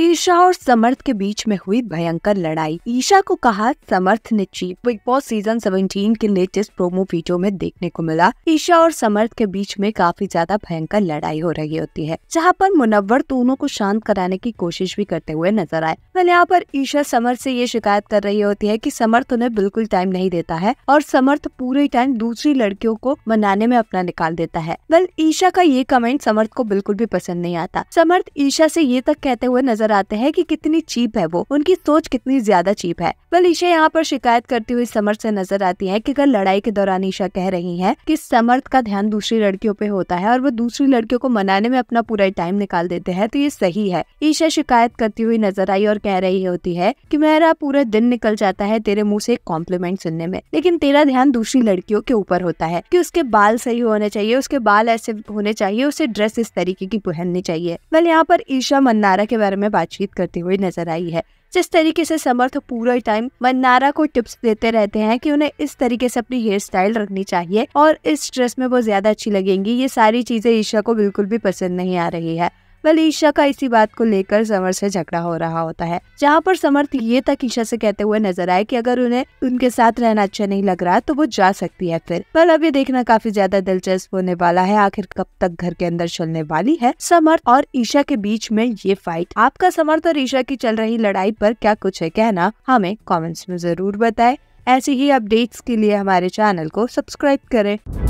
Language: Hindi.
ईशा और समर्थ के बीच में हुई भयंकर लड़ाई ईशा को कहा समर्थ ने चीप बिग बॉस सीजन 17 के लेटेस्ट प्रोमो वीडियो में देखने को मिला ईशा और समर्थ के बीच में काफी ज्यादा भयंकर लड़ाई हो रही होती है जहाँ पर मुनव्वर दोनों को शांत कराने की कोशिश भी करते हुए नजर आए वह यहाँ पर ईशा समर्थ ऐसी ये शिकायत कर रही होती है की समर्थ उन्हें बिल्कुल टाइम नहीं देता है और समर्थ पूरे टाइम दूसरी लड़कियों को मनाने में अपना निकाल देता है वह ईशा का ये कमेंट समर्थ को बिल्कुल भी पसंद नहीं आता समर्थ ईशा ऐसी ये तक कहते हुए नजर नजर आते हैं कि कितनी चीप है वो उनकी सोच कितनी ज्यादा चीप है वेल ईशा यहाँ पर शिकायत करती हुई समर से नजर आती है कि अगर लड़ाई के दौरान ईशा कह रही है कि समर्थ का ध्यान दूसरी लड़कियों पे होता है और वो दूसरी लड़कियों को मनाने में अपना पूरा टाइम निकाल देते हैं तो ये सही है ईशा शिकायत करती हुई नजर आई और कह रही होती है कि मेरा पूरा दिन निकल जाता है तेरे मुंह से एक कॉम्प्लीमेंट सुनने में लेकिन तेरा ध्यान दूसरी लड़कियों के ऊपर होता है कि उसके बाल सही होने चाहिए उसके बाल ऐसे होने चाहिए उसे ड्रेस इस तरीके की पहननी चाहिए वेल यहाँ पर ईशा मन्नारा के बारे में बात बातचीत करते हुए नजर आई है जिस तरीके से समर्थ पूरा टाइम मन्नारा को टिप्स देते रहते हैं कि उन्हें इस तरीके से अपनी हेयर स्टाइल रखनी चाहिए और इस ड्रेस में वो ज्यादा अच्छी लगेंगी ये सारी चीजें ईशा को बिल्कुल भी पसंद नहीं आ रही है वेल ईशा का इसी बात को लेकर समर से झगड़ा हो रहा होता है जहाँ पर समर्थ ये तक ईशा से कहते हुए नजर आए कि अगर उन्हें उनके साथ रहना अच्छा नहीं लग रहा तो वो जा सकती है फिर पर अब ये देखना काफी ज्यादा दिलचस्प होने वाला है आखिर कब तक घर के अंदर चलने वाली है समर्थ और ईशा के बीच में ये फाइट आपका समर्थ तो और ईशा की चल रही लड़ाई पर क्या कुछ है कहना हमें कमेंट्स में जरूर बताएं ऐसी ही अपडेट्स के लिए हमारे चैनल को सब्सक्राइब करें